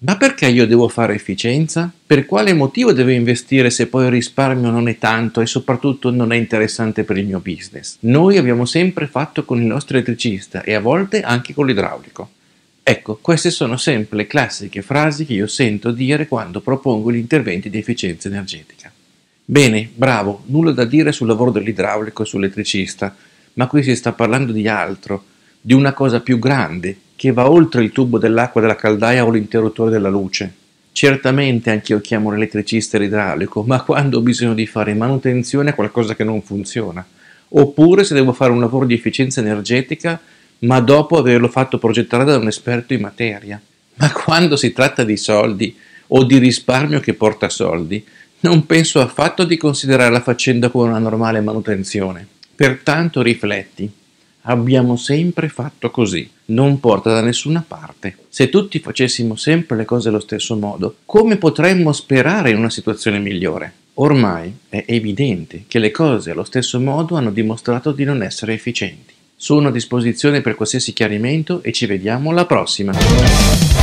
Ma perché io devo fare efficienza? Per quale motivo devo investire se poi il risparmio non è tanto e soprattutto non è interessante per il mio business? Noi abbiamo sempre fatto con il nostro elettricista e a volte anche con l'idraulico. Ecco, queste sono sempre le classiche frasi che io sento dire quando propongo gli interventi di efficienza energetica. Bene, bravo, nulla da dire sul lavoro dell'idraulico e sull'elettricista, ma qui si sta parlando di altro, di una cosa più grande, che va oltre il tubo dell'acqua della caldaia o l'interruttore della luce. Certamente anch'io chiamo l'elettricista elettricista e idraulico, ma quando ho bisogno di fare manutenzione a qualcosa che non funziona, oppure se devo fare un lavoro di efficienza energetica, ma dopo averlo fatto progettare da un esperto in materia. Ma quando si tratta di soldi o di risparmio che porta soldi, non penso affatto di considerare la faccenda come una normale manutenzione. Pertanto rifletti, Abbiamo sempre fatto così, non porta da nessuna parte. Se tutti facessimo sempre le cose allo stesso modo, come potremmo sperare in una situazione migliore? Ormai è evidente che le cose allo stesso modo hanno dimostrato di non essere efficienti. Sono a disposizione per qualsiasi chiarimento e ci vediamo alla prossima.